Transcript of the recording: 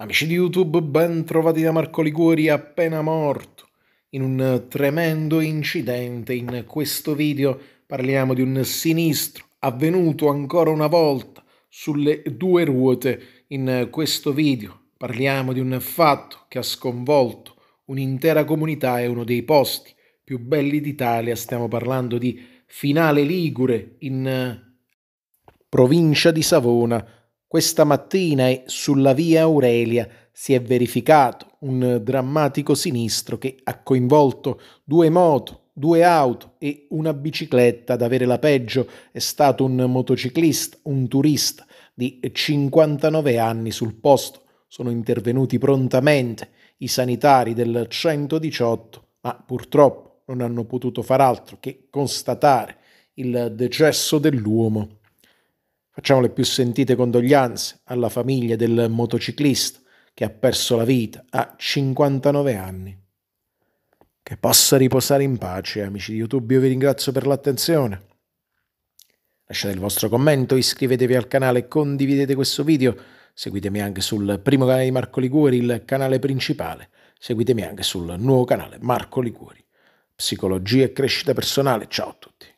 Amici di YouTube, ben trovati da Marco Liguori appena morto in un tremendo incidente. In questo video parliamo di un sinistro avvenuto ancora una volta sulle due ruote. In questo video parliamo di un fatto che ha sconvolto un'intera comunità e uno dei posti più belli d'Italia. Stiamo parlando di Finale Ligure in eh, provincia di Savona questa mattina eh, sulla via Aurelia si è verificato un drammatico sinistro che ha coinvolto due moto, due auto e una bicicletta. Ad avere la peggio è stato un motociclista, un turista di 59 anni sul posto. Sono intervenuti prontamente i sanitari del 118, ma purtroppo non hanno potuto far altro che constatare il decesso dell'uomo Facciamo le più sentite condoglianze alla famiglia del motociclista che ha perso la vita a 59 anni. Che possa riposare in pace, amici di YouTube, io vi ringrazio per l'attenzione. Lasciate il vostro commento, iscrivetevi al canale, condividete questo video, seguitemi anche sul primo canale di Marco Liguori, il canale principale, seguitemi anche sul nuovo canale Marco Liguori. Psicologia e crescita personale, ciao a tutti.